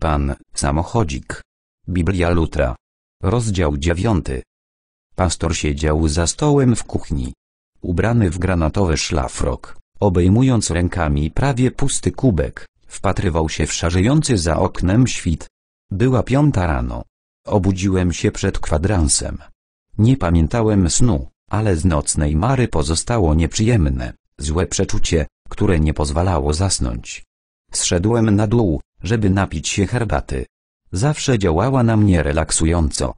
Pan, samochodzik. Biblia Lutra. Rozdział dziewiąty. Pastor siedział za stołem w kuchni. Ubrany w granatowy szlafrok, obejmując rękami prawie pusty kubek, wpatrywał się w szarzejący za oknem świt. Była piąta rano. Obudziłem się przed kwadransem. Nie pamiętałem snu, ale z nocnej mary pozostało nieprzyjemne, złe przeczucie, które nie pozwalało zasnąć. Zszedłem na dół, żeby napić się herbaty. Zawsze działała na mnie relaksująco.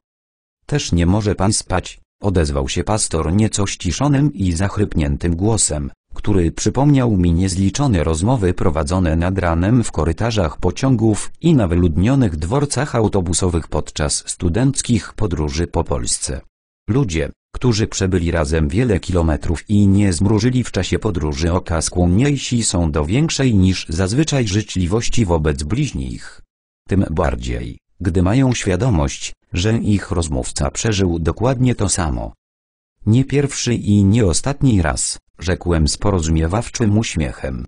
Też nie może pan spać, odezwał się pastor nieco ściszonym i zachrypniętym głosem, który przypomniał mi niezliczone rozmowy prowadzone nad ranem w korytarzach pociągów i na wyludnionych dworcach autobusowych podczas studenckich podróży po Polsce. Ludzie, którzy przebyli razem wiele kilometrów i nie zmrużyli w czasie podróży oka skłonniejsi są do większej niż zazwyczaj życzliwości wobec bliźnich. Tym bardziej, gdy mają świadomość, że ich rozmówca przeżył dokładnie to samo. Nie pierwszy i nie ostatni raz, rzekłem z porozumiewawczym uśmiechem.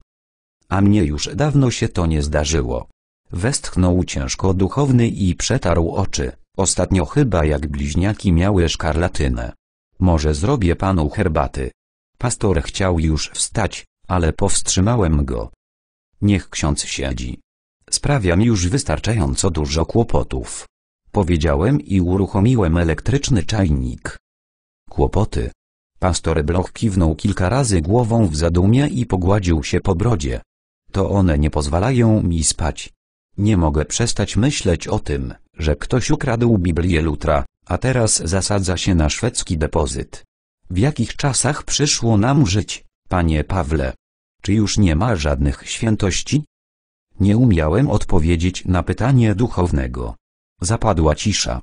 A mnie już dawno się to nie zdarzyło. Westchnął ciężko duchowny i przetarł oczy, ostatnio chyba jak bliźniaki miały szkarlatynę. Może zrobię panu herbaty. Pastor chciał już wstać, ale powstrzymałem go. Niech ksiądz siedzi. Sprawia mi już wystarczająco dużo kłopotów. Powiedziałem i uruchomiłem elektryczny czajnik. Kłopoty. Pastor Bloch kiwnął kilka razy głową w zadumie i pogładził się po brodzie. To one nie pozwalają mi spać. Nie mogę przestać myśleć o tym, że ktoś ukradł Biblię Lutra a teraz zasadza się na szwedzki depozyt. W jakich czasach przyszło nam żyć, panie Pawle? Czy już nie ma żadnych świętości? Nie umiałem odpowiedzieć na pytanie duchownego. Zapadła cisza.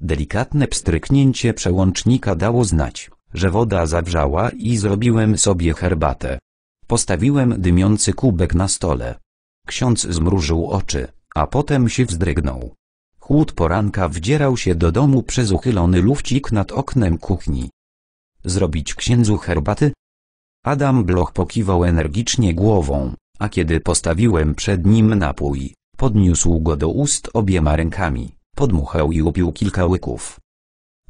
Delikatne pstryknięcie przełącznika dało znać, że woda zawrzała i zrobiłem sobie herbatę. Postawiłem dymiący kubek na stole. Ksiądz zmrużył oczy, a potem się wzdrygnął. Chłód poranka wdzierał się do domu przez uchylony lufcik nad oknem kuchni. Zrobić księdzu herbaty? Adam Bloch pokiwał energicznie głową, a kiedy postawiłem przed nim napój, podniósł go do ust obiema rękami, podmuchał i upił kilka łyków.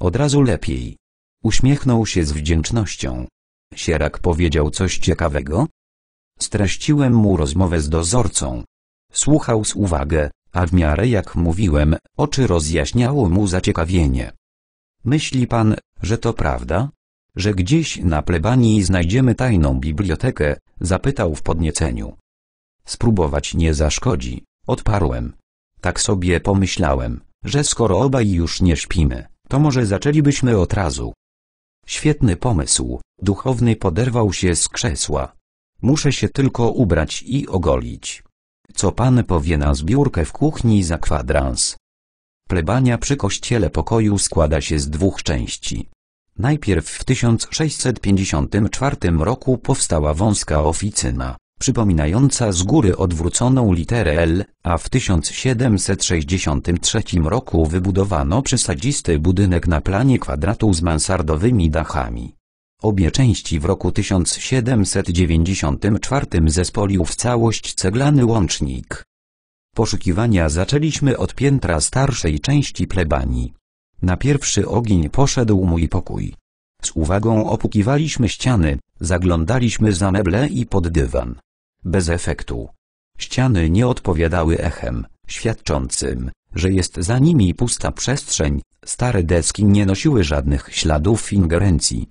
Od razu lepiej. Uśmiechnął się z wdzięcznością. Sierak powiedział coś ciekawego? Streściłem mu rozmowę z dozorcą. Słuchał z uwagę, a w miarę jak mówiłem, oczy rozjaśniało mu zaciekawienie. Myśli pan, że to prawda? Że gdzieś na plebanii znajdziemy tajną bibliotekę? Zapytał w podnieceniu. Spróbować nie zaszkodzi, odparłem. Tak sobie pomyślałem, że skoro obaj już nie śpimy, to może zaczęlibyśmy od razu. Świetny pomysł, duchowny poderwał się z krzesła. Muszę się tylko ubrać i ogolić. Co pan powie na zbiórkę w kuchni za kwadrans? Plebania przy kościele pokoju składa się z dwóch części. Najpierw w 1654 roku powstała wąska oficyna, przypominająca z góry odwróconą literę L, a w 1763 roku wybudowano przesadzisty budynek na planie kwadratu z mansardowymi dachami. Obie części w roku 1794 zespolił w całość ceglany łącznik. Poszukiwania zaczęliśmy od piętra starszej części plebanii. Na pierwszy ogień poszedł mój pokój. Z uwagą opukiwaliśmy ściany, zaglądaliśmy za meble i pod dywan. Bez efektu. Ściany nie odpowiadały echem, świadczącym, że jest za nimi pusta przestrzeń, stare deski nie nosiły żadnych śladów ingerencji.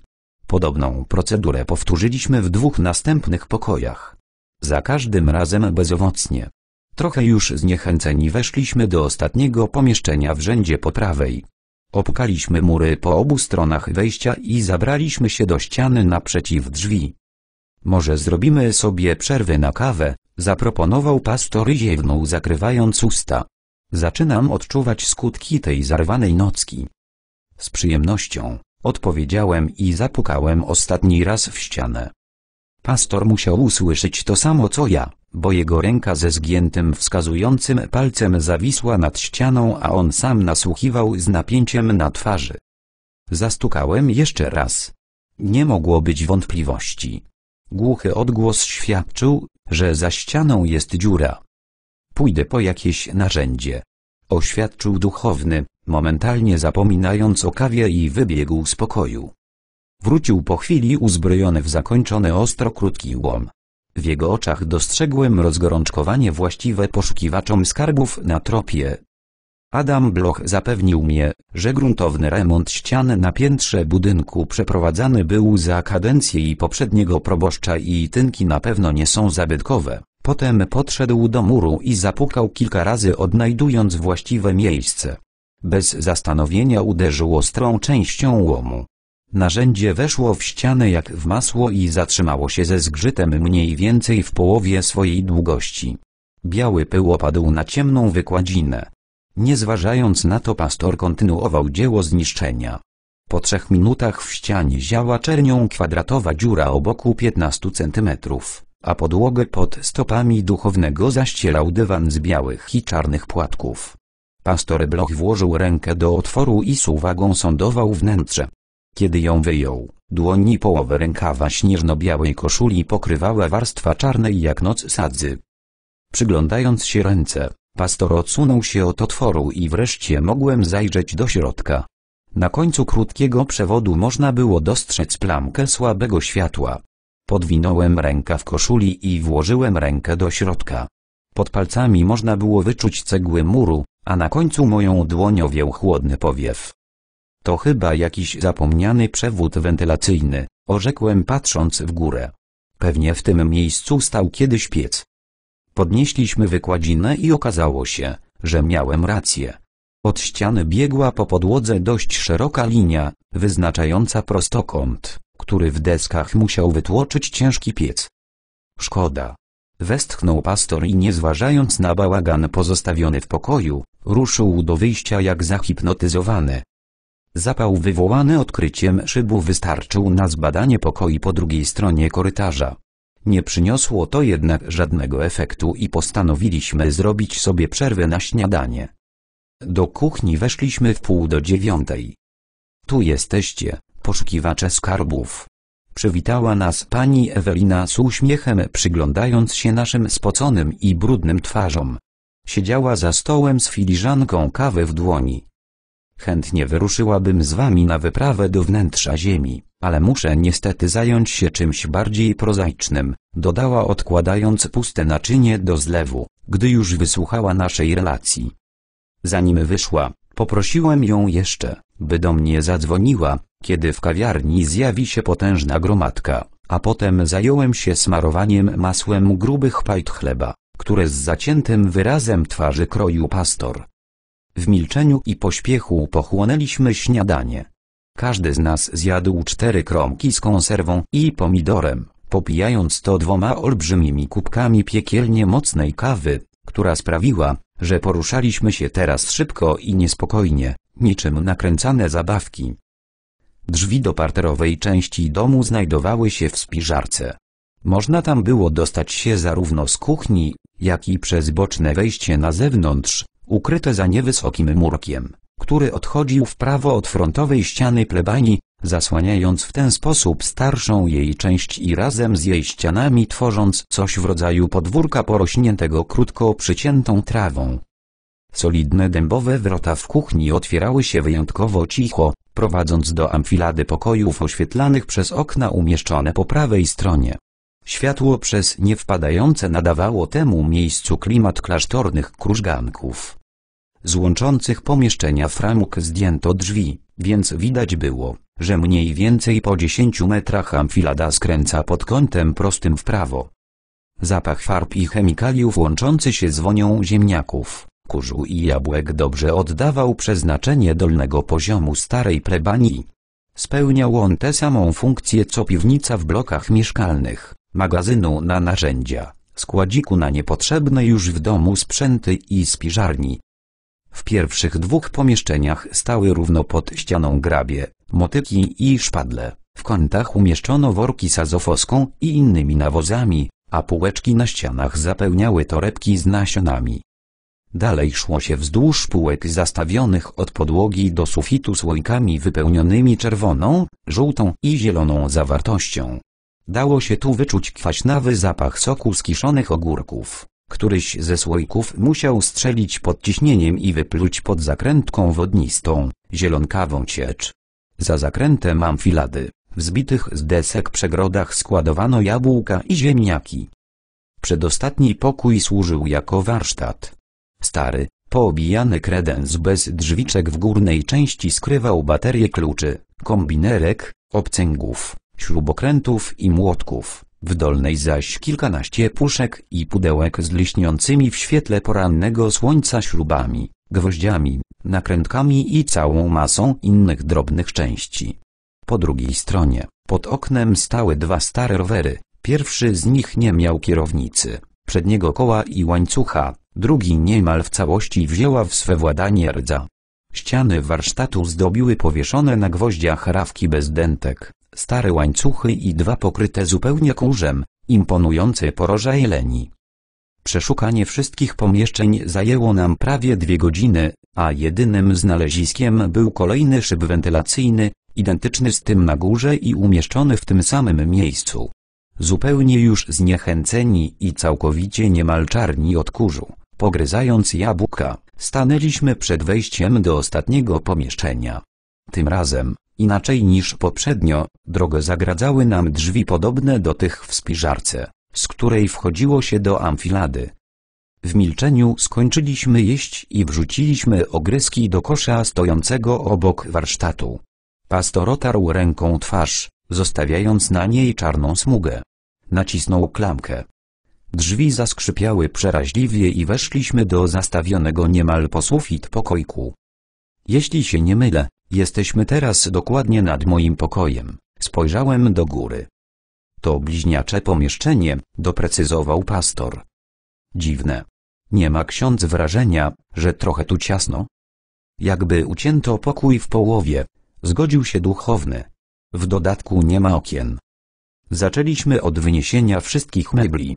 Podobną procedurę powtórzyliśmy w dwóch następnych pokojach. Za każdym razem bezowocnie. Trochę już zniechęceni weszliśmy do ostatniego pomieszczenia w rzędzie po prawej. Opukaliśmy mury po obu stronach wejścia i zabraliśmy się do ściany naprzeciw drzwi. Może zrobimy sobie przerwę na kawę, zaproponował pastor i ziewnął zakrywając usta. Zaczynam odczuwać skutki tej zarwanej nocki. Z przyjemnością, Odpowiedziałem i zapukałem ostatni raz w ścianę. Pastor musiał usłyszeć to samo co ja, bo jego ręka ze zgiętym wskazującym palcem zawisła nad ścianą a on sam nasłuchiwał z napięciem na twarzy. Zastukałem jeszcze raz. Nie mogło być wątpliwości. Głuchy odgłos świadczył, że za ścianą jest dziura. Pójdę po jakieś narzędzie. Oświadczył duchowny, momentalnie zapominając o kawie i wybiegł z pokoju. Wrócił po chwili uzbrojony w zakończony ostro krótki łom. W jego oczach dostrzegłem rozgorączkowanie właściwe poszukiwaczom skarbów na tropie. Adam Bloch zapewnił mnie, że gruntowny remont ścian na piętrze budynku przeprowadzany był za kadencję i poprzedniego proboszcza i tynki na pewno nie są zabytkowe. Potem podszedł do muru i zapukał kilka razy odnajdując właściwe miejsce. Bez zastanowienia uderzył ostrą częścią łomu. Narzędzie weszło w ścianę jak w masło i zatrzymało się ze zgrzytem mniej więcej w połowie swojej długości. Biały pył opadł na ciemną wykładzinę. Nie zważając na to pastor kontynuował dzieło zniszczenia. Po trzech minutach w ścianie ziała czernią kwadratowa dziura o boku 15 centymetrów, a podłogę pod stopami duchownego zaścierał dywan z białych i czarnych płatków. Pastor Bloch włożył rękę do otworu i z uwagą sondował wnętrze. Kiedy ją wyjął, dłoni połowę rękawa śnieżno-białej koszuli pokrywała warstwa czarnej jak noc sadzy. Przyglądając się ręce, pastor odsunął się od otworu i wreszcie mogłem zajrzeć do środka. Na końcu krótkiego przewodu można było dostrzec plamkę słabego światła. Podwinąłem ręka w koszuli i włożyłem rękę do środka. Pod palcami można było wyczuć cegły muru, a na końcu moją dłoń wiał chłodny powiew. To chyba jakiś zapomniany przewód wentylacyjny, orzekłem patrząc w górę. Pewnie w tym miejscu stał kiedyś piec. Podnieśliśmy wykładzinę i okazało się, że miałem rację. Od ściany biegła po podłodze dość szeroka linia, wyznaczająca prostokąt, który w deskach musiał wytłoczyć ciężki piec. Szkoda, westchnął pastor i nie zważając na bałagan pozostawiony w pokoju, ruszył do wyjścia jak zahipnotyzowany. Zapał wywołany odkryciem szybu wystarczył na zbadanie pokoi po drugiej stronie korytarza. Nie przyniosło to jednak żadnego efektu i postanowiliśmy zrobić sobie przerwę na śniadanie. Do kuchni weszliśmy w pół do dziewiątej. Tu jesteście, poszukiwacze skarbów. Przywitała nas pani Ewelina z uśmiechem przyglądając się naszym spoconym i brudnym twarzom. Siedziała za stołem z filiżanką kawy w dłoni. Chętnie wyruszyłabym z wami na wyprawę do wnętrza ziemi, ale muszę niestety zająć się czymś bardziej prozaicznym, dodała odkładając puste naczynie do zlewu, gdy już wysłuchała naszej relacji. Zanim wyszła, poprosiłem ją jeszcze, by do mnie zadzwoniła, kiedy w kawiarni zjawi się potężna gromadka, a potem zająłem się smarowaniem masłem grubych pajt chleba, które z zaciętym wyrazem twarzy kroił pastor. W milczeniu i pośpiechu pochłonęliśmy śniadanie. Każdy z nas zjadł cztery kromki z konserwą i pomidorem, popijając to dwoma olbrzymimi kubkami piekielnie mocnej kawy, która sprawiła, że poruszaliśmy się teraz szybko i niespokojnie, niczym nakręcane zabawki. Drzwi do parterowej części domu znajdowały się w spiżarce. Można tam było dostać się zarówno z kuchni, jak i przez boczne wejście na zewnątrz, ukryte za niewysokim murkiem, który odchodził w prawo od frontowej ściany plebanii, zasłaniając w ten sposób starszą jej część i razem z jej ścianami tworząc coś w rodzaju podwórka porośniętego krótko przyciętą trawą. Solidne dębowe wrota w kuchni otwierały się wyjątkowo cicho, prowadząc do amfilady pokojów oświetlanych przez okna umieszczone po prawej stronie. Światło przez nie wpadające nadawało temu miejscu klimat klasztornych krużganków. Z łączących pomieszczenia framuk zdjęto drzwi, więc widać było, że mniej więcej po 10 metrach amfilada skręca pod kątem prostym w prawo. Zapach farb i chemikaliów łączący się z wonią ziemniaków, kurzu i jabłek dobrze oddawał przeznaczenie dolnego poziomu starej plebanii. Spełniał on tę samą funkcję co piwnica w blokach mieszkalnych, magazynu na narzędzia, składziku na niepotrzebne już w domu sprzęty i spiżarni. W pierwszych dwóch pomieszczeniach stały równo pod ścianą grabie, motyki i szpadle, w kątach umieszczono worki azofoską i innymi nawozami, a półeczki na ścianach zapełniały torebki z nasionami. Dalej szło się wzdłuż półek zastawionych od podłogi do sufitu słoikami wypełnionymi czerwoną, żółtą i zieloną zawartością. Dało się tu wyczuć kwaśnawy zapach soku z kiszonych ogórków. Któryś ze słoików musiał strzelić pod ciśnieniem i wypluć pod zakrętką wodnistą, zielonkawą ciecz. Za zakrętem amfilady, wzbitych z desek przegrodach składowano jabłka i ziemniaki. Przedostatni pokój służył jako warsztat. Stary, poobijany kredens bez drzwiczek w górnej części skrywał baterie kluczy, kombinerek, obcęgów, śrubokrętów i młotków, w dolnej zaś kilkanaście puszek i pudełek z liśniącymi w świetle porannego słońca śrubami, gwoździami, nakrętkami i całą masą innych drobnych części. Po drugiej stronie, pod oknem stały dwa stare rowery, pierwszy z nich nie miał kierownicy, przedniego koła i łańcucha, drugi niemal w całości wzięła w swe władanie rdza. Ściany warsztatu zdobiły powieszone na gwoździach rafki bez dentek, stare łańcuchy i dwa pokryte zupełnie kurzem, imponujące poroża jeleni. Przeszukanie wszystkich pomieszczeń zajęło nam prawie dwie godziny, a jedynym znaleziskiem był kolejny szyb wentylacyjny, identyczny z tym na górze i umieszczony w tym samym miejscu. Zupełnie już zniechęceni i całkowicie niemal czarni od kurzu, Pogryzając jabłka, stanęliśmy przed wejściem do ostatniego pomieszczenia. Tym razem, inaczej niż poprzednio, drogę zagradzały nam drzwi podobne do tych w spiżarce, z której wchodziło się do amfilady. W milczeniu skończyliśmy jeść i wrzuciliśmy ogryski do kosza stojącego obok warsztatu. Pastor otarł ręką twarz, zostawiając na niej czarną smugę. Nacisnął klamkę. Drzwi zaskrzypiały przeraźliwie i weszliśmy do zastawionego niemal po sufit pokoiku. Jeśli się nie mylę, jesteśmy teraz dokładnie nad moim pokojem. Spojrzałem do góry. To bliźniacze pomieszczenie, doprecyzował pastor. Dziwne. Nie ma ksiądz wrażenia, że trochę tu ciasno? Jakby ucięto pokój w połowie, zgodził się duchowny. W dodatku nie ma okien. Zaczęliśmy od wyniesienia wszystkich mebli.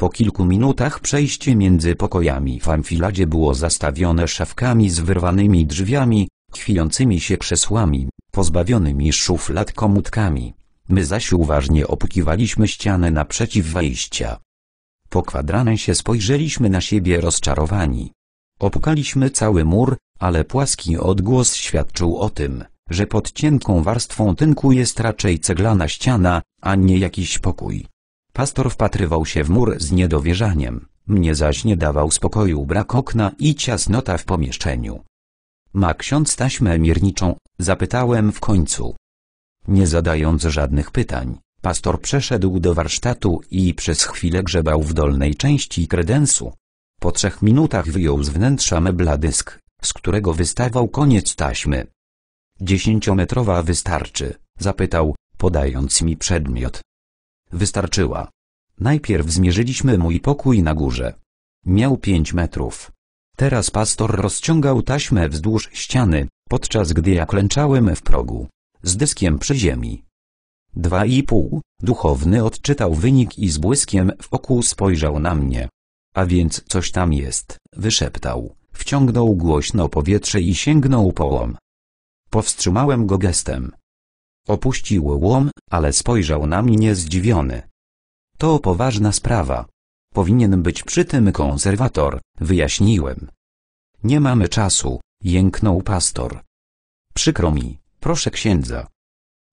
Po kilku minutach przejście między pokojami w amfiladzie było zastawione szafkami z wyrwanymi drzwiami, chwiejącymi się krzesłami, pozbawionymi szuflad komutkami. My zaś uważnie opukiwaliśmy ścianę naprzeciw wejścia. Po kwadransie spojrzeliśmy na siebie rozczarowani. Opukaliśmy cały mur, ale płaski odgłos świadczył o tym, że pod cienką warstwą tynku jest raczej ceglana ściana, a nie jakiś pokój. Pastor wpatrywał się w mur z niedowierzaniem, mnie zaś nie dawał spokoju brak okna i ciasnota w pomieszczeniu. Ma ksiądz taśmę mierniczą? Zapytałem w końcu. Nie zadając żadnych pytań, pastor przeszedł do warsztatu i przez chwilę grzebał w dolnej części kredensu. Po trzech minutach wyjął z wnętrza mebla dysk, z którego wystawał koniec taśmy. Dziesięciometrowa wystarczy, zapytał, podając mi przedmiot. Wystarczyła. Najpierw zmierzyliśmy mój pokój na górze. Miał pięć metrów. Teraz pastor rozciągał taśmę wzdłuż ściany, podczas gdy ja klęczałem w progu. Z dyskiem przy ziemi. Dwa i pół, duchowny odczytał wynik i z błyskiem w oku spojrzał na mnie. A więc coś tam jest, wyszeptał, wciągnął głośno powietrze i sięgnął połom. Powstrzymałem go gestem. Opuścił łom, ale spojrzał na mnie zdziwiony. To poważna sprawa. Powinien być przy tym konserwator, wyjaśniłem. Nie mamy czasu, jęknął pastor. Przykro mi, proszę księdza.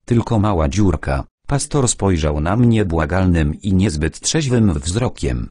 Tylko mała dziurka, pastor spojrzał na mnie błagalnym i niezbyt trzeźwym wzrokiem.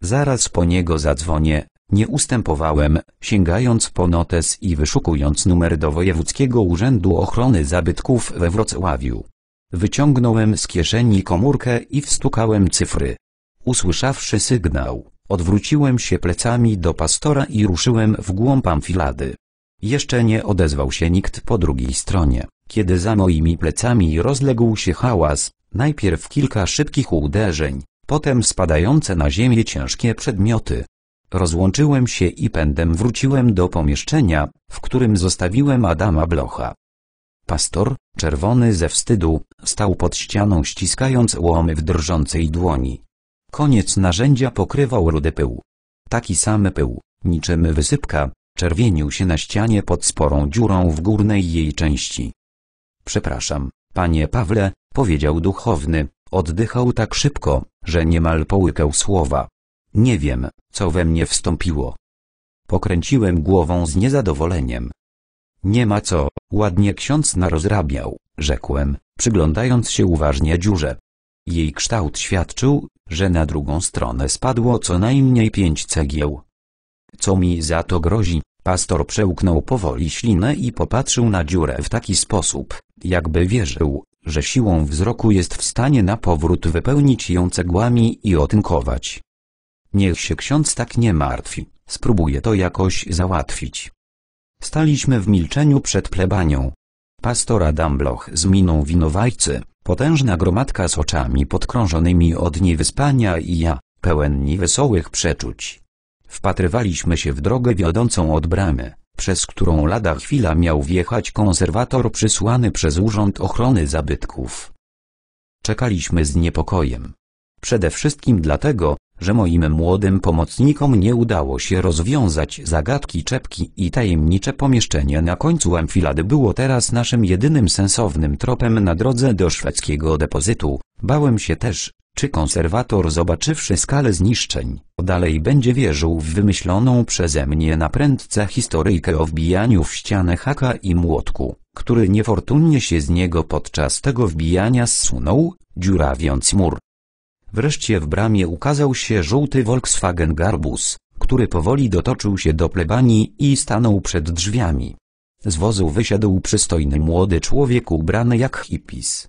Zaraz po niego zadzwonię, nie ustępowałem, sięgając po notes i wyszukując numer do Wojewódzkiego Urzędu Ochrony Zabytków we Wrocławiu. Wyciągnąłem z kieszeni komórkę i wstukałem cyfry. Usłyszawszy sygnał, odwróciłem się plecami do pastora i ruszyłem w głąb amfilady. Jeszcze nie odezwał się nikt po drugiej stronie, kiedy za moimi plecami rozległ się hałas, najpierw kilka szybkich uderzeń, potem spadające na ziemię ciężkie przedmioty. Rozłączyłem się i pędem wróciłem do pomieszczenia, w którym zostawiłem Adama Blocha. Pastor, czerwony ze wstydu, stał pod ścianą ściskając łomy w drżącej dłoni. Koniec narzędzia pokrywał rudy pył. Taki sam pył, niczym wysypka, czerwienił się na ścianie pod sporą dziurą w górnej jej części. Przepraszam, panie Pawle, powiedział duchowny, oddychał tak szybko, że niemal połykał słowa. Nie wiem, co we mnie wstąpiło. Pokręciłem głową z niezadowoleniem. Nie ma co, ładnie ksiądz narozrabiał, rzekłem, przyglądając się uważnie dziurze. Jej kształt świadczył, że na drugą stronę spadło co najmniej pięć cegieł. Co mi za to grozi? Pastor przełknął powoli ślinę i popatrzył na dziurę w taki sposób, jakby wierzył, że siłą wzroku jest w stanie na powrót wypełnić ją cegłami i otynkować. Niech się ksiądz tak nie martwi, spróbuję to jakoś załatwić. Staliśmy w milczeniu przed plebanią. Pastora Dambloch z miną winowajcy, potężna gromadka z oczami podkrążonymi od niewyspania i ja, pełen wesołych przeczuć. Wpatrywaliśmy się w drogę wiodącą od bramy, przez którą lada chwila miał wjechać konserwator przysłany przez Urząd Ochrony Zabytków. Czekaliśmy z niepokojem. Przede wszystkim dlatego, że moim młodym pomocnikom nie udało się rozwiązać zagadki czepki i tajemnicze pomieszczenie na końcu amfilady było teraz naszym jedynym sensownym tropem na drodze do szwedzkiego depozytu. Bałem się też, czy konserwator zobaczywszy skalę zniszczeń, dalej będzie wierzył w wymyśloną przeze mnie na prędce historyjkę o wbijaniu w ścianę haka i młotku, który niefortunnie się z niego podczas tego wbijania zsunął, dziurawiąc mur. Wreszcie w bramie ukazał się żółty Volkswagen Garbus, który powoli dotoczył się do plebanii i stanął przed drzwiami. Z wozu wysiadł przystojny młody człowiek ubrany jak hipis.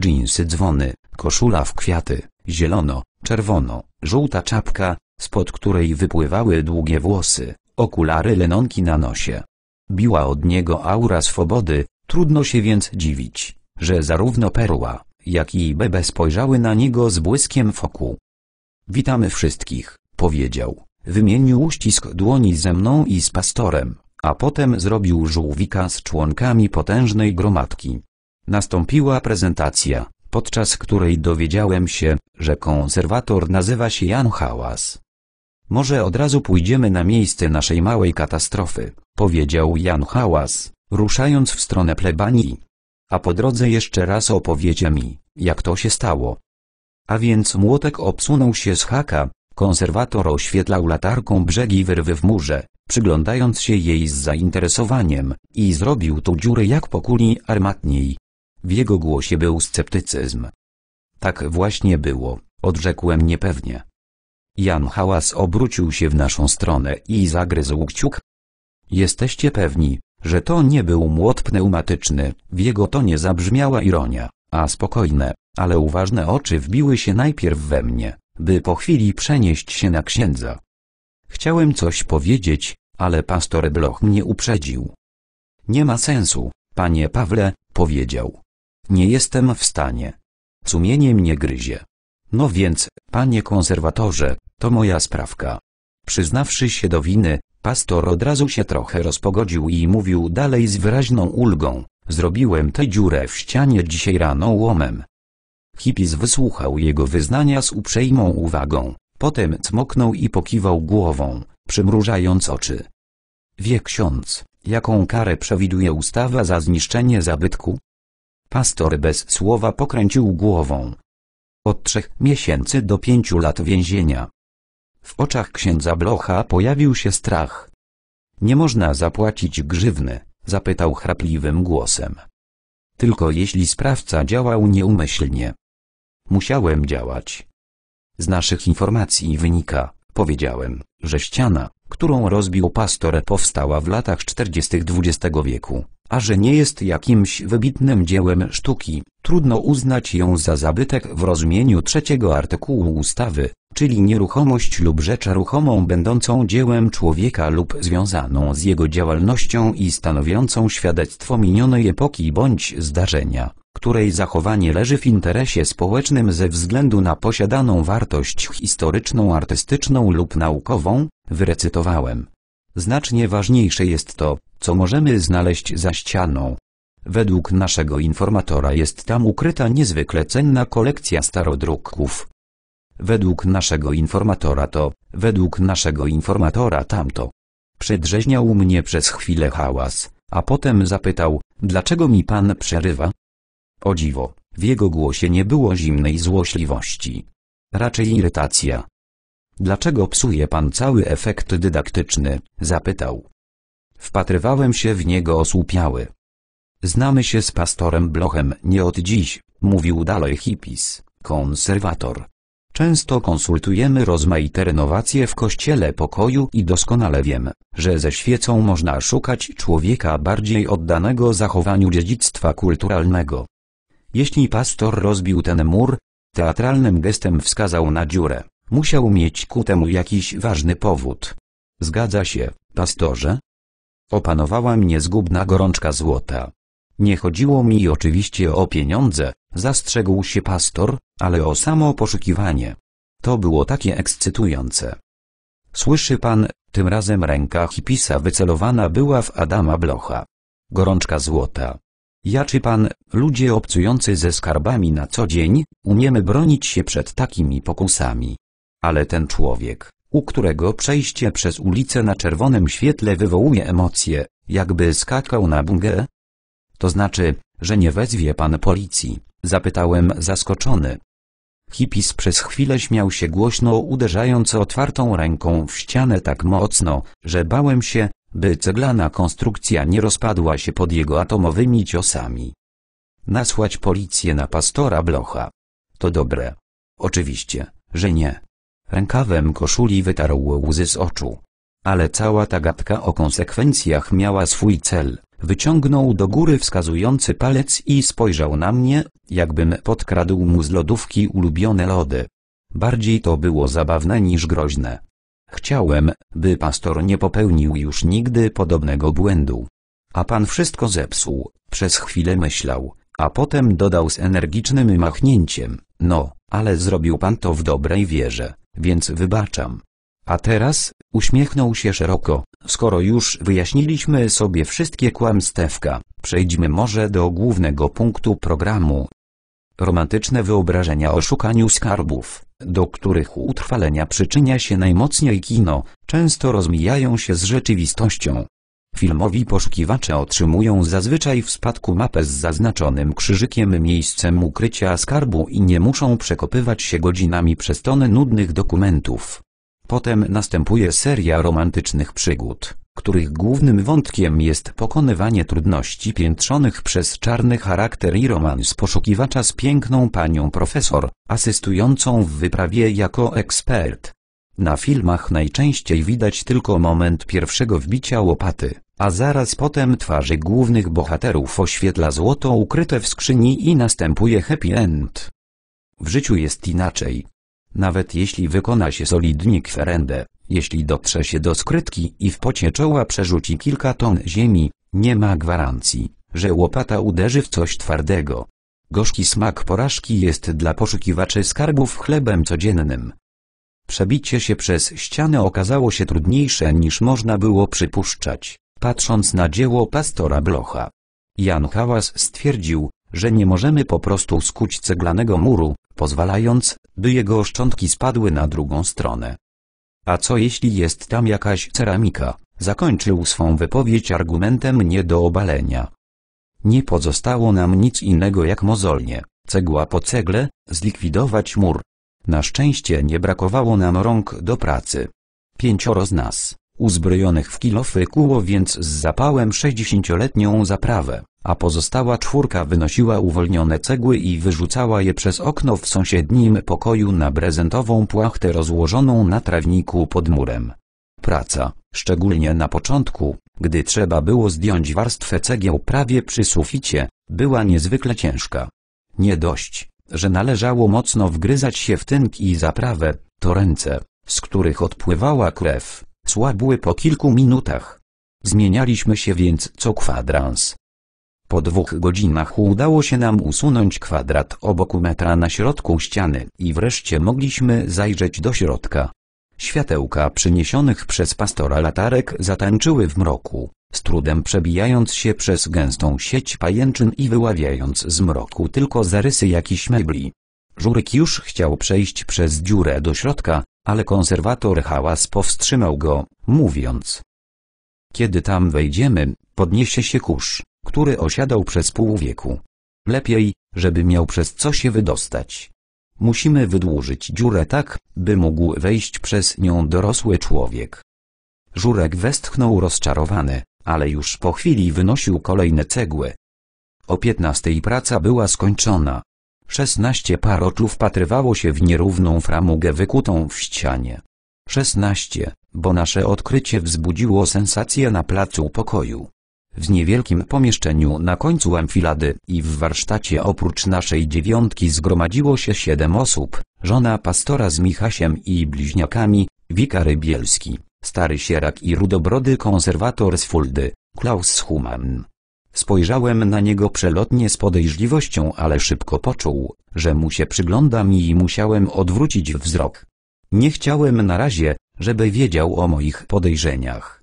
Dżinsy dzwony, koszula w kwiaty, zielono, czerwono, żółta czapka, spod której wypływały długie włosy, okulary lenonki na nosie. Biła od niego aura swobody, trudno się więc dziwić, że zarówno perła, jak i Bebe spojrzały na niego z błyskiem foku. Witamy wszystkich, powiedział. Wymienił uścisk dłoni ze mną i z pastorem, a potem zrobił żółwika z członkami potężnej gromadki. Nastąpiła prezentacja, podczas której dowiedziałem się, że konserwator nazywa się Jan Hałas. Może od razu pójdziemy na miejsce naszej małej katastrofy, powiedział Jan Hałas, ruszając w stronę plebanii a po drodze jeszcze raz opowiedzia mi, jak to się stało. A więc młotek obsunął się z haka, konserwator oświetlał latarką brzegi wyrwy w murze, przyglądając się jej z zainteresowaniem, i zrobił tu dziurę jak po kuli armatniej. W jego głosie był sceptycyzm. Tak właśnie było, odrzekłem niepewnie. Jan Hałas obrócił się w naszą stronę i zagryzł kciuk. Jesteście pewni, że to nie był młot pneumatyczny, w jego tonie zabrzmiała ironia, a spokojne, ale uważne oczy wbiły się najpierw we mnie, by po chwili przenieść się na księdza. Chciałem coś powiedzieć, ale pastor Bloch mnie uprzedził. Nie ma sensu, panie Pawle, powiedział. Nie jestem w stanie. Sumienie mnie gryzie. No więc, panie konserwatorze, to moja sprawka. Przyznawszy się do winy, Pastor od razu się trochę rozpogodził i mówił dalej z wyraźną ulgą. Zrobiłem tę dziurę w ścianie dzisiaj rano łomem. Hipis wysłuchał jego wyznania z uprzejmą uwagą, potem cmoknął i pokiwał głową, przymrużając oczy. Wie ksiądz, jaką karę przewiduje ustawa za zniszczenie zabytku? Pastor bez słowa pokręcił głową. Od trzech miesięcy do pięciu lat więzienia. W oczach księdza Blocha pojawił się strach. Nie można zapłacić grzywny, zapytał chrapliwym głosem. Tylko jeśli sprawca działał nieumyślnie. Musiałem działać. Z naszych informacji wynika, powiedziałem, że ściana, którą rozbił pastor powstała w latach 40. XX wieku, a że nie jest jakimś wybitnym dziełem sztuki, trudno uznać ją za zabytek w rozumieniu trzeciego artykułu ustawy, czyli nieruchomość lub rzecz ruchomą będącą dziełem człowieka lub związaną z jego działalnością i stanowiącą świadectwo minionej epoki bądź zdarzenia której zachowanie leży w interesie społecznym ze względu na posiadaną wartość historyczną, artystyczną lub naukową, wyrecytowałem. Znacznie ważniejsze jest to, co możemy znaleźć za ścianą. Według naszego informatora jest tam ukryta niezwykle cenna kolekcja starodruków. Według naszego informatora to, według naszego informatora tamto. Przedrzeźniał mnie przez chwilę hałas, a potem zapytał, dlaczego mi pan przerywa? O dziwo, w jego głosie nie było zimnej złośliwości. Raczej irytacja. Dlaczego psuje pan cały efekt dydaktyczny? zapytał. Wpatrywałem się w niego osłupiały. Znamy się z pastorem Blochem nie od dziś, mówił dalej hipis, konserwator. Często konsultujemy rozmaite renowacje w kościele pokoju i doskonale wiem, że ze świecą można szukać człowieka bardziej oddanego zachowaniu dziedzictwa kulturalnego. Jeśli pastor rozbił ten mur, teatralnym gestem wskazał na dziurę, musiał mieć ku temu jakiś ważny powód. Zgadza się, pastorze? Opanowała mnie zgubna gorączka złota. Nie chodziło mi oczywiście o pieniądze, zastrzegł się pastor, ale o samo poszukiwanie. To było takie ekscytujące. Słyszy pan, tym razem ręka hipisa wycelowana była w Adama Blocha. Gorączka złota. Ja czy pan, ludzie obcujący ze skarbami na co dzień, umiemy bronić się przed takimi pokusami. Ale ten człowiek, u którego przejście przez ulicę na czerwonym świetle wywołuje emocje, jakby skakał na bungę? To znaczy, że nie wezwie pan policji, zapytałem zaskoczony. Hipis przez chwilę śmiał się głośno uderzając otwartą ręką w ścianę tak mocno, że bałem się, by ceglana konstrukcja nie rozpadła się pod jego atomowymi ciosami. Nasłać policję na pastora Blocha. To dobre. Oczywiście, że nie. Rękawem koszuli wytarł łzy z oczu. Ale cała ta gadka o konsekwencjach miała swój cel. Wyciągnął do góry wskazujący palec i spojrzał na mnie, jakbym podkradł mu z lodówki ulubione lody. Bardziej to było zabawne niż groźne. Chciałem, by pastor nie popełnił już nigdy podobnego błędu. A pan wszystko zepsuł, przez chwilę myślał, a potem dodał z energicznym machnięciem, no, ale zrobił pan to w dobrej wierze, więc wybaczam. A teraz, uśmiechnął się szeroko, skoro już wyjaśniliśmy sobie wszystkie kłamstewka, przejdźmy może do głównego punktu programu, romantyczne wyobrażenia o szukaniu skarbów, do których utrwalenia przyczynia się najmocniej kino, często rozmijają się z rzeczywistością. Filmowi poszukiwacze otrzymują zazwyczaj w spadku mapę z zaznaczonym krzyżykiem miejscem ukrycia skarbu i nie muszą przekopywać się godzinami przez tony nudnych dokumentów. Potem następuje seria romantycznych przygód, których głównym wątkiem jest pokonywanie trudności piętrzonych przez czarny charakter i romans poszukiwacza z piękną panią profesor, asystującą w wyprawie jako ekspert. Na filmach najczęściej widać tylko moment pierwszego wbicia łopaty, a zaraz potem twarze głównych bohaterów oświetla złoto ukryte w skrzyni i następuje happy end. W życiu jest inaczej. Nawet jeśli wykona się solidnie kwerendę, jeśli dotrze się do skrytki i w pocie czoła przerzuci kilka ton ziemi, nie ma gwarancji, że łopata uderzy w coś twardego. Gorzki smak porażki jest dla poszukiwaczy skarbów chlebem codziennym. Przebicie się przez ścianę okazało się trudniejsze niż można było przypuszczać, patrząc na dzieło pastora Blocha. Jan Hałas stwierdził, że nie możemy po prostu skuć ceglanego muru, pozwalając, by jego szczątki spadły na drugą stronę. A co jeśli jest tam jakaś ceramika? Zakończył swą wypowiedź argumentem nie do obalenia. Nie pozostało nam nic innego jak mozolnie, cegła po cegle, zlikwidować mur. Na szczęście nie brakowało nam rąk do pracy. Pięcioro z nas, uzbrojonych w kilofy kuło więc z zapałem 60-letnią zaprawę, a pozostała czwórka wynosiła uwolnione cegły i wyrzucała je przez okno w sąsiednim pokoju na prezentową płachtę rozłożoną na trawniku pod murem. Praca, szczególnie na początku, gdy trzeba było zdjąć warstwę cegieł prawie przy suficie, była niezwykle ciężka. Nie dość, że należało mocno wgryzać się w tynk i zaprawę, to ręce, z których odpływała krew Słabły po kilku minutach. Zmienialiśmy się więc co kwadrans. Po dwóch godzinach udało się nam usunąć kwadrat obok metra na środku ściany i wreszcie mogliśmy zajrzeć do środka. Światełka przyniesionych przez pastora latarek zatańczyły w mroku, z trudem przebijając się przez gęstą sieć pajęczyn i wyławiając z mroku tylko zarysy jakichś mebli. Żurek już chciał przejść przez dziurę do środka, ale konserwator hałas powstrzymał go, mówiąc. Kiedy tam wejdziemy, podniesie się kurz, który osiadał przez pół wieku. Lepiej, żeby miał przez co się wydostać. Musimy wydłużyć dziurę tak, by mógł wejść przez nią dorosły człowiek. Żurek westchnął rozczarowany, ale już po chwili wynosił kolejne cegły. O piętnastej praca była skończona. Szesnaście par oczu wpatrywało się w nierówną framugę wykutą w ścianie. Szesnaście, bo nasze odkrycie wzbudziło sensację na placu pokoju. W niewielkim pomieszczeniu na końcu amfilady i w warsztacie oprócz naszej dziewiątki zgromadziło się siedem osób, żona pastora z Michasiem i bliźniakami, wikary bielski, stary sierak i rudobrody konserwator z Fuldy, Klaus Schumann. Spojrzałem na niego przelotnie z podejrzliwością, ale szybko poczuł, że mu się przyglądam i musiałem odwrócić wzrok. Nie chciałem na razie, żeby wiedział o moich podejrzeniach.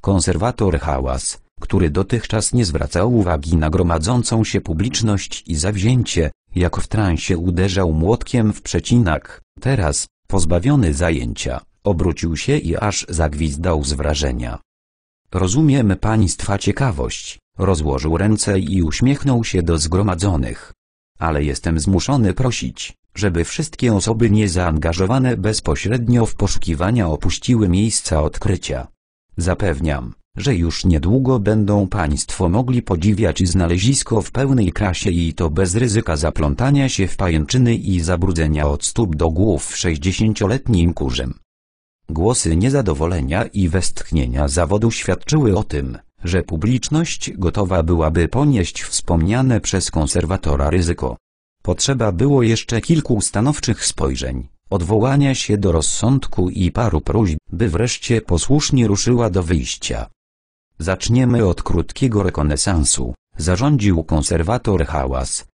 Konserwator Hałas, który dotychczas nie zwracał uwagi na gromadzącą się publiczność i zawzięcie, jak w transie uderzał młotkiem w przecinak, teraz, pozbawiony zajęcia, obrócił się i aż zagwizdał z wrażenia. Rozumiem państwa ciekawość, rozłożył ręce i uśmiechnął się do zgromadzonych. Ale jestem zmuszony prosić, żeby wszystkie osoby niezaangażowane bezpośrednio w poszukiwania opuściły miejsca odkrycia. Zapewniam, że już niedługo będą Państwo mogli podziwiać znalezisko w pełnej krasie i to bez ryzyka zaplątania się w pajęczyny i zabrudzenia od stóp do głów sześćdziesięcioletnim kurzem. Głosy niezadowolenia i westchnienia zawodu świadczyły o tym, że publiczność gotowa byłaby ponieść wspomniane przez konserwatora ryzyko. Potrzeba było jeszcze kilku stanowczych spojrzeń, odwołania się do rozsądku i paru próśb, by wreszcie posłusznie ruszyła do wyjścia. Zaczniemy od krótkiego rekonesansu, zarządził konserwator Hałas,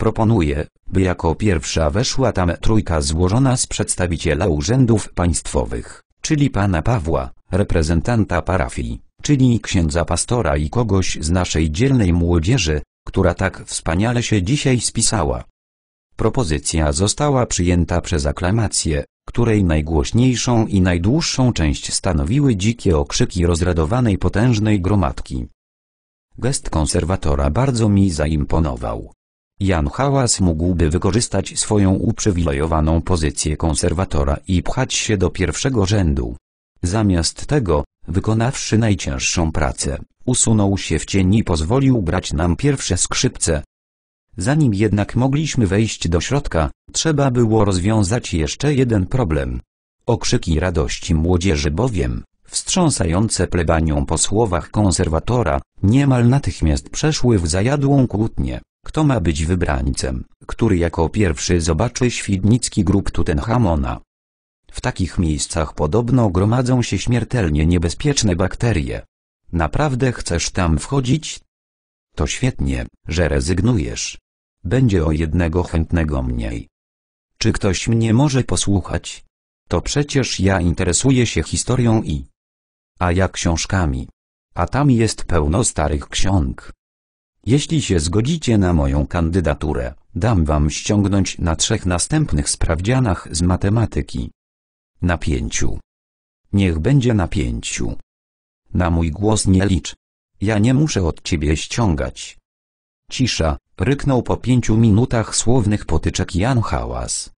Proponuję, by jako pierwsza weszła tam trójka złożona z przedstawiciela urzędów państwowych, czyli pana Pawła, reprezentanta parafii, czyli księdza pastora i kogoś z naszej dzielnej młodzieży, która tak wspaniale się dzisiaj spisała. Propozycja została przyjęta przez aklamację, której najgłośniejszą i najdłuższą część stanowiły dzikie okrzyki rozradowanej potężnej gromadki. Gest konserwatora bardzo mi zaimponował. Jan Hałas mógłby wykorzystać swoją uprzywilejowaną pozycję konserwatora i pchać się do pierwszego rzędu. Zamiast tego, wykonawszy najcięższą pracę, usunął się w cień i pozwolił brać nam pierwsze skrzypce. Zanim jednak mogliśmy wejść do środka, trzeba było rozwiązać jeszcze jeden problem. Okrzyki radości młodzieży bowiem, wstrząsające plebanią po słowach konserwatora, niemal natychmiast przeszły w zajadłą kłótnię. Kto ma być wybrańcem, który jako pierwszy zobaczy świdnicki grób Tutenchamona? W takich miejscach podobno gromadzą się śmiertelnie niebezpieczne bakterie. Naprawdę chcesz tam wchodzić? To świetnie, że rezygnujesz. Będzie o jednego chętnego mniej. Czy ktoś mnie może posłuchać? To przecież ja interesuję się historią i... A ja książkami. A tam jest pełno starych ksiąg. Jeśli się zgodzicie na moją kandydaturę, dam wam ściągnąć na trzech następnych sprawdzianach z matematyki. Na pięciu. Niech będzie na pięciu. Na mój głos nie licz. Ja nie muszę od ciebie ściągać. Cisza, ryknął po pięciu minutach słownych potyczek Jan Hałas.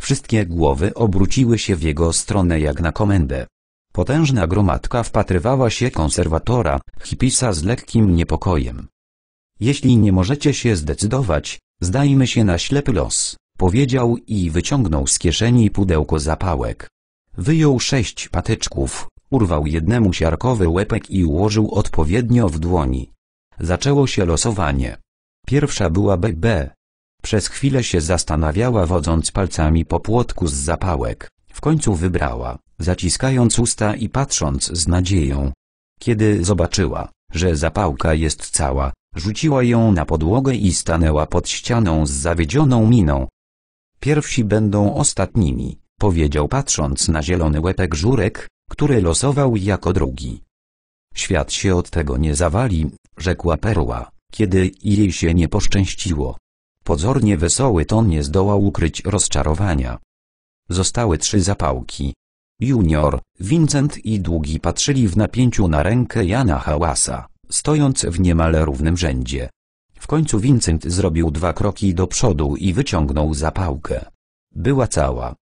Wszystkie głowy obróciły się w jego stronę jak na komendę. Potężna gromadka wpatrywała się konserwatora, hipisa z lekkim niepokojem. Jeśli nie możecie się zdecydować, zdajmy się na ślepy los, powiedział i wyciągnął z kieszeni pudełko zapałek. Wyjął sześć patyczków, urwał jednemu siarkowy łepek i ułożył odpowiednio w dłoni. Zaczęło się losowanie. Pierwsza była BB. Przez chwilę się zastanawiała wodząc palcami po płotku z zapałek. W końcu wybrała, zaciskając usta i patrząc z nadzieją. Kiedy zobaczyła, że zapałka jest cała, Rzuciła ją na podłogę i stanęła pod ścianą z zawiedzioną miną. Pierwsi będą ostatnimi, powiedział patrząc na zielony łepek żurek, który losował jako drugi. Świat się od tego nie zawali, rzekła perła, kiedy jej się nie poszczęściło. Pozornie wesoły ton nie zdołał ukryć rozczarowania. Zostały trzy zapałki. Junior, Vincent i Długi patrzyli w napięciu na rękę Jana Hałasa stojąc w niemal równym rzędzie. W końcu Vincent zrobił dwa kroki do przodu i wyciągnął zapałkę. Była cała.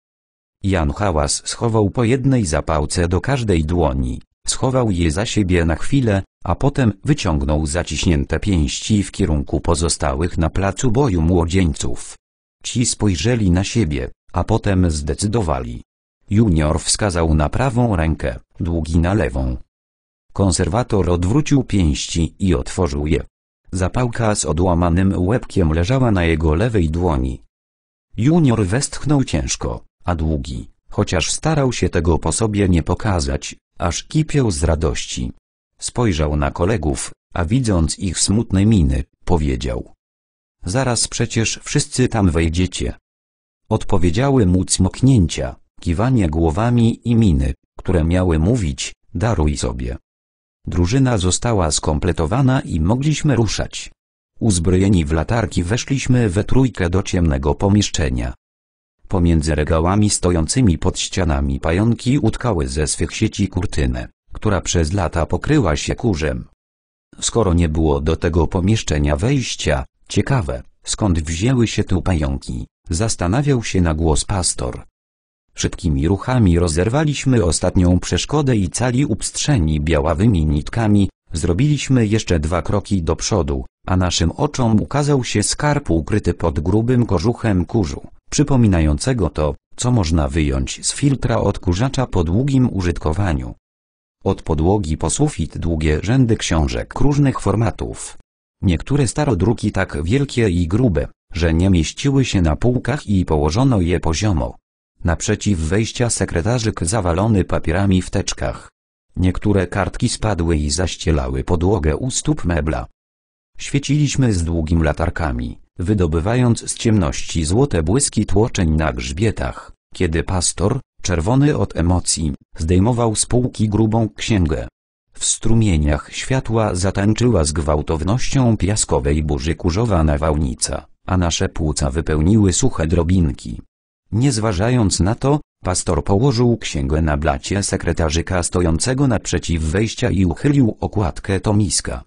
Jan Hałas schował po jednej zapałce do każdej dłoni, schował je za siebie na chwilę, a potem wyciągnął zaciśnięte pięści w kierunku pozostałych na placu boju młodzieńców. Ci spojrzeli na siebie, a potem zdecydowali. Junior wskazał na prawą rękę, długi na lewą. Konserwator odwrócił pięści i otworzył je. Zapałka z odłamanym łebkiem leżała na jego lewej dłoni. Junior westchnął ciężko, a długi, chociaż starał się tego po sobie nie pokazać, aż kipiał z radości. Spojrzał na kolegów, a widząc ich smutne miny, powiedział. Zaraz przecież wszyscy tam wejdziecie. Odpowiedziały mu cmoknięcia, kiwanie głowami i miny, które miały mówić, daruj sobie. Drużyna została skompletowana i mogliśmy ruszać. Uzbrojeni w latarki weszliśmy we trójkę do ciemnego pomieszczenia. Pomiędzy regałami stojącymi pod ścianami pająki utkały ze swych sieci kurtynę, która przez lata pokryła się kurzem. Skoro nie było do tego pomieszczenia wejścia, ciekawe, skąd wzięły się tu pająki, zastanawiał się na głos pastor. Szybkimi ruchami rozerwaliśmy ostatnią przeszkodę i cali upstrzeni białawymi nitkami, zrobiliśmy jeszcze dwa kroki do przodu, a naszym oczom ukazał się skarb ukryty pod grubym kożuchem kurzu, przypominającego to, co można wyjąć z filtra odkurzacza po długim użytkowaniu. Od podłogi po sufit długie rzędy książek różnych formatów. Niektóre starodruki tak wielkie i grube, że nie mieściły się na półkach i położono je poziomo. Naprzeciw wejścia sekretarzyk zawalony papierami w teczkach. Niektóre kartki spadły i zaścielały podłogę u stóp mebla. Świeciliśmy z długim latarkami, wydobywając z ciemności złote błyski tłoczeń na grzbietach, kiedy pastor, czerwony od emocji, zdejmował z półki grubą księgę. W strumieniach światła zatańczyła z gwałtownością piaskowej burzy kurzowa nawałnica, a nasze płuca wypełniły suche drobinki. Nie zważając na to, pastor położył księgę na blacie sekretarzyka stojącego naprzeciw wejścia i uchylił okładkę Tomiska.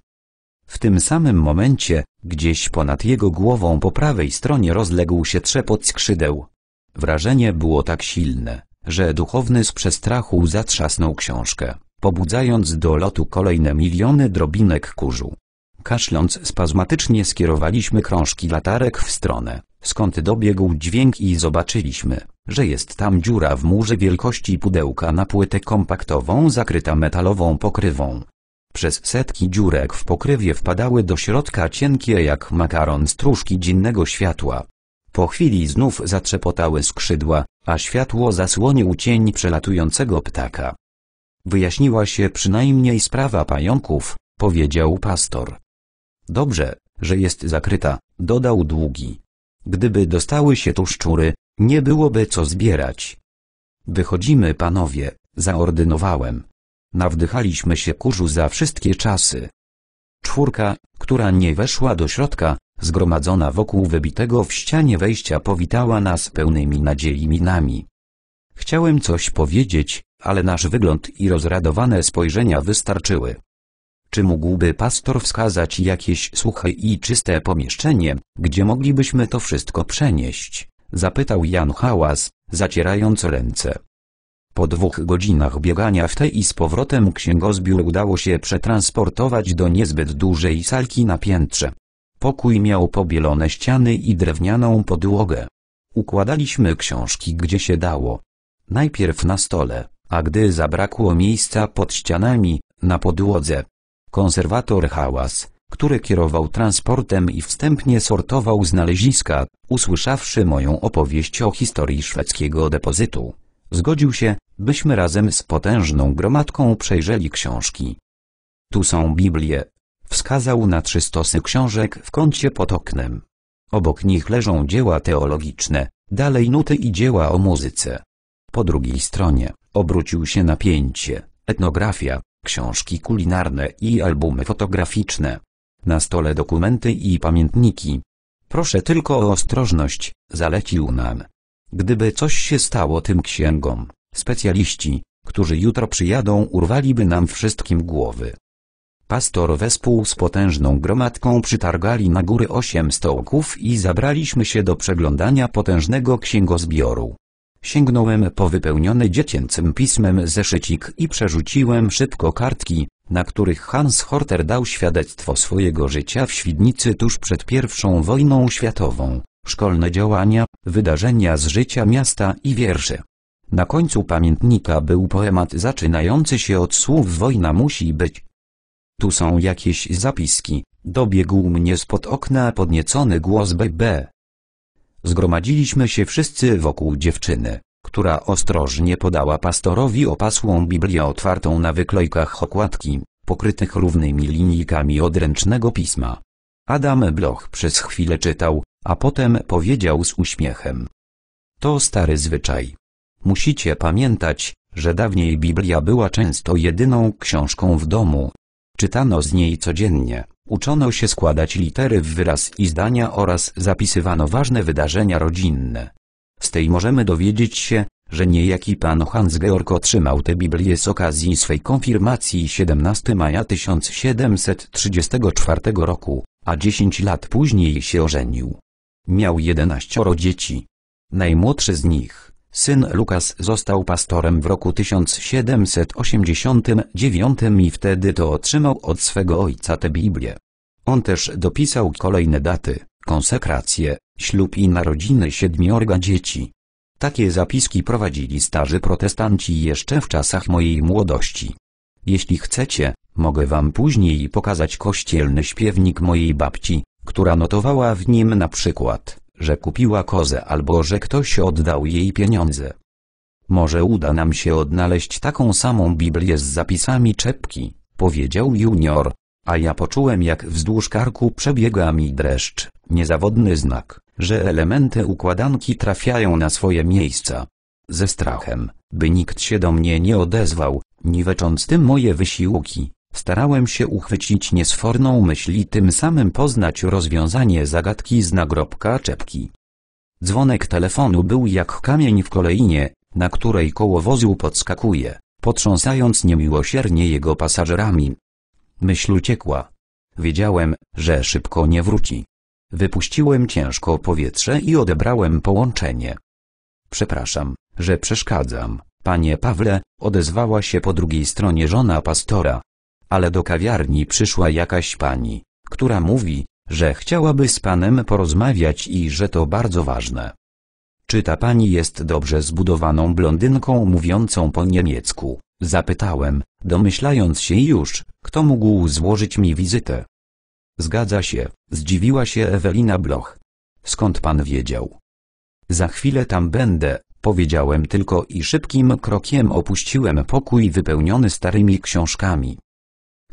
W tym samym momencie, gdzieś ponad jego głową po prawej stronie rozległ się trzepot skrzydeł. Wrażenie było tak silne, że duchowny z przestrachu zatrzasnął książkę, pobudzając do lotu kolejne miliony drobinek kurzu. Kaszląc spazmatycznie skierowaliśmy krążki latarek w stronę, skąd dobiegł dźwięk i zobaczyliśmy, że jest tam dziura w murze wielkości pudełka na płytę kompaktową zakryta metalową pokrywą. Przez setki dziurek w pokrywie wpadały do środka cienkie jak makaron stróżki dziennego światła. Po chwili znów zatrzepotały skrzydła, a światło zasłonił cień przelatującego ptaka. Wyjaśniła się przynajmniej sprawa pająków, powiedział pastor. Dobrze, że jest zakryta, dodał długi. Gdyby dostały się tu szczury, nie byłoby co zbierać. Wychodzimy panowie, zaordynowałem. Nawdychaliśmy się kurzu za wszystkie czasy. Czwórka, która nie weszła do środka, zgromadzona wokół wybitego w ścianie wejścia powitała nas pełnymi nadziei minami. Chciałem coś powiedzieć, ale nasz wygląd i rozradowane spojrzenia wystarczyły. Czy mógłby pastor wskazać jakieś suche i czyste pomieszczenie, gdzie moglibyśmy to wszystko przenieść? Zapytał Jan Hałas, zacierając ręce. Po dwóch godzinach biegania w tej i z powrotem księgozbiór udało się przetransportować do niezbyt dużej salki na piętrze. Pokój miał pobielone ściany i drewnianą podłogę. Układaliśmy książki gdzie się dało. Najpierw na stole, a gdy zabrakło miejsca pod ścianami, na podłodze konserwator hałas, który kierował transportem i wstępnie sortował znaleziska, usłyszawszy moją opowieść o historii szwedzkiego depozytu. Zgodził się, byśmy razem z potężną gromadką przejrzeli książki. Tu są Biblie. Wskazał na trzy stosy książek w kącie pod oknem. Obok nich leżą dzieła teologiczne, dalej nuty i dzieła o muzyce. Po drugiej stronie, obrócił się napięcie, etnografia, książki kulinarne i albumy fotograficzne. Na stole dokumenty i pamiętniki. Proszę tylko o ostrożność, zalecił nam. Gdyby coś się stało tym księgom, specjaliści, którzy jutro przyjadą urwaliby nam wszystkim głowy. Pastor wespół z potężną gromadką przytargali na góry osiem stołków i zabraliśmy się do przeglądania potężnego księgozbioru. Sięgnąłem po wypełniony dziecięcym pismem zeszycik i przerzuciłem szybko kartki, na których Hans Horter dał świadectwo swojego życia w Świdnicy tuż przed I wojną światową, szkolne działania, wydarzenia z życia miasta i wiersze. Na końcu pamiętnika był poemat zaczynający się od słów wojna musi być. Tu są jakieś zapiski, dobiegł mnie spod okna podniecony głos BB. Zgromadziliśmy się wszyscy wokół dziewczyny, która ostrożnie podała pastorowi opasłą Biblię otwartą na wyklejkach okładki, pokrytych równymi linijkami odręcznego pisma. Adam Bloch przez chwilę czytał, a potem powiedział z uśmiechem. To stary zwyczaj. Musicie pamiętać, że dawniej Biblia była często jedyną książką w domu. Czytano z niej codziennie. Uczono się składać litery w wyraz i zdania oraz zapisywano ważne wydarzenia rodzinne. Z tej możemy dowiedzieć się, że niejaki pan Hans Georg otrzymał tę Biblię z okazji swej konfirmacji 17 maja 1734 roku, a 10 lat później się ożenił. Miał 11 dzieci. Najmłodszy z nich, Syn Lukas został pastorem w roku 1789 i wtedy to otrzymał od swego ojca tę Biblię. On też dopisał kolejne daty, konsekracje, ślub i narodziny siedmiorga dzieci. Takie zapiski prowadzili starzy protestanci jeszcze w czasach mojej młodości. Jeśli chcecie, mogę wam później pokazać kościelny śpiewnik mojej babci, która notowała w nim na przykład że kupiła kozę albo że ktoś oddał jej pieniądze. Może uda nam się odnaleźć taką samą Biblię z zapisami czepki, powiedział junior, a ja poczułem jak wzdłuż karku przebiega mi dreszcz, niezawodny znak, że elementy układanki trafiają na swoje miejsca. Ze strachem, by nikt się do mnie nie odezwał, niwecząc tym moje wysiłki, Starałem się uchwycić niesforną myśl i tym samym poznać rozwiązanie zagadki z nagrobka czepki. Dzwonek telefonu był jak kamień w kolejnie, na której koło wozu podskakuje, potrząsając niemiłosiernie jego pasażerami. Myśl uciekła. Wiedziałem, że szybko nie wróci. Wypuściłem ciężko powietrze i odebrałem połączenie. Przepraszam, że przeszkadzam, panie Pawle, odezwała się po drugiej stronie żona pastora ale do kawiarni przyszła jakaś pani, która mówi, że chciałaby z panem porozmawiać i że to bardzo ważne. Czy ta pani jest dobrze zbudowaną blondynką mówiącą po niemiecku? Zapytałem, domyślając się już, kto mógł złożyć mi wizytę. Zgadza się, zdziwiła się Ewelina Bloch. Skąd pan wiedział? Za chwilę tam będę, powiedziałem tylko i szybkim krokiem opuściłem pokój wypełniony starymi książkami.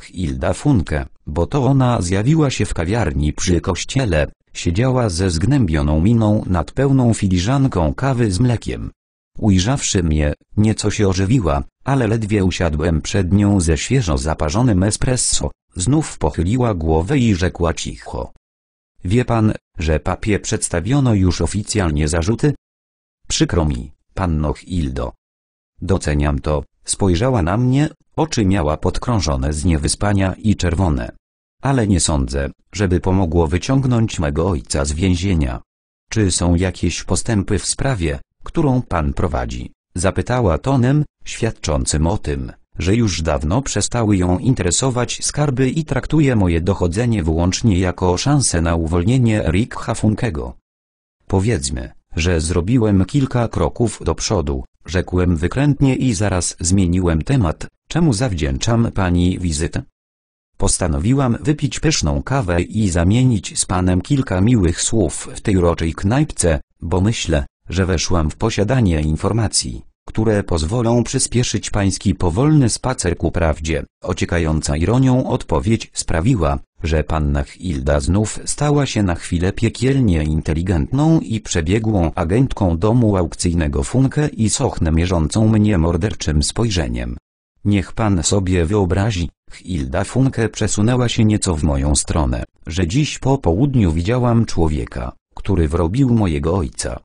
Hilda Funke, bo to ona zjawiła się w kawiarni przy kościele, siedziała ze zgnębioną miną nad pełną filiżanką kawy z mlekiem. Ujrzawszy mnie, nieco się ożywiła, ale ledwie usiadłem przed nią ze świeżo zaparzonym espresso, znów pochyliła głowę i rzekła cicho. Wie pan, że papie przedstawiono już oficjalnie zarzuty? Przykro mi, panno Hildo. Doceniam to, Spojrzała na mnie, oczy miała podkrążone z niewyspania i czerwone. Ale nie sądzę, żeby pomogło wyciągnąć mego ojca z więzienia. Czy są jakieś postępy w sprawie, którą pan prowadzi? Zapytała tonem, świadczącym o tym, że już dawno przestały ją interesować skarby i traktuje moje dochodzenie wyłącznie jako szansę na uwolnienie Rick Hafunkego. Powiedzmy, że zrobiłem kilka kroków do przodu, rzekłem wykrętnie i zaraz zmieniłem temat, czemu zawdzięczam pani wizytę. Postanowiłam wypić pyszną kawę i zamienić z panem kilka miłych słów w tej uroczej knajpce, bo myślę, że weszłam w posiadanie informacji które pozwolą przyspieszyć pański powolny spacer ku prawdzie. Ociekająca ironią odpowiedź sprawiła, że panna Hilda znów stała się na chwilę piekielnie inteligentną i przebiegłą agentką domu aukcyjnego Funkę i Sochnę mierzącą mnie morderczym spojrzeniem. Niech pan sobie wyobrazi, Hilda Funke przesunęła się nieco w moją stronę, że dziś po południu widziałam człowieka, który wrobił mojego ojca.